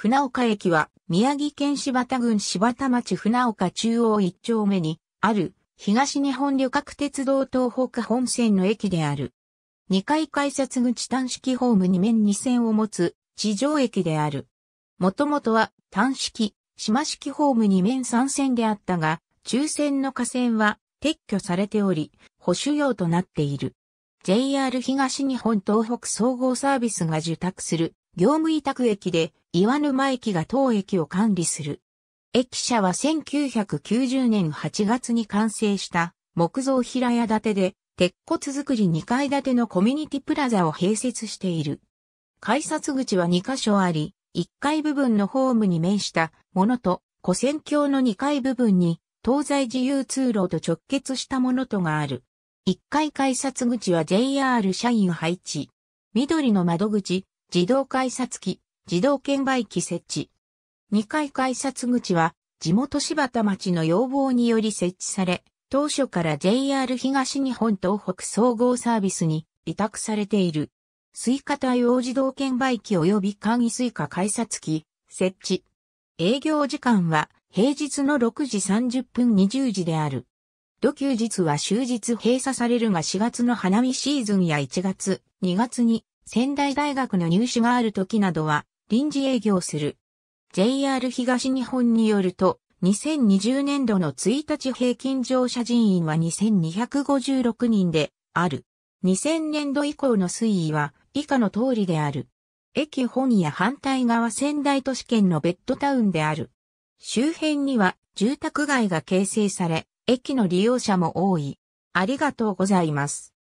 船岡駅は宮城県柴田郡柴田町船岡中央一丁目にある東日本旅客鉄道東北本線の駅である。2階改札口単式ホーム2面2線を持つ地上駅である。もともとは単式、島式ホーム2面3線であったが、中線の架線は撤去されており、保守用となっている。JR 東日本東北総合サービスが受託する業務委託駅で岩沼駅が当駅を管理する。駅舎は1990年8月に完成した木造平屋建てで、鉄骨造り2階建てのコミュニティプラザを併設している。改札口は2カ所あり、1階部分のホームに面したものと、古戦橋の2階部分に、東西自由通路と直結したものとがある。1階改札口は JR 社員配置。緑の窓口、自動改札機、自動券売機設置。2階改札口は、地元柴田町の要望により設置され、当初から JR 東日本東北総合サービスに委託されている。スイカ対応自動券売機及び簡易スイカ改札機設置。営業時間は平日の6時30分20時である。土休日は終日閉鎖されるが4月の花見シーズンや1月、2月に仙台大学の入試がある時などは臨時営業する。JR 東日本によると、2020年度の1日平均乗車人員は2256人である。2000年度以降の推移は以下の通りである。駅本や反対側仙台都市圏のベッドタウンである。周辺には住宅街が形成され、駅の利用者も多い。ありがとうございます。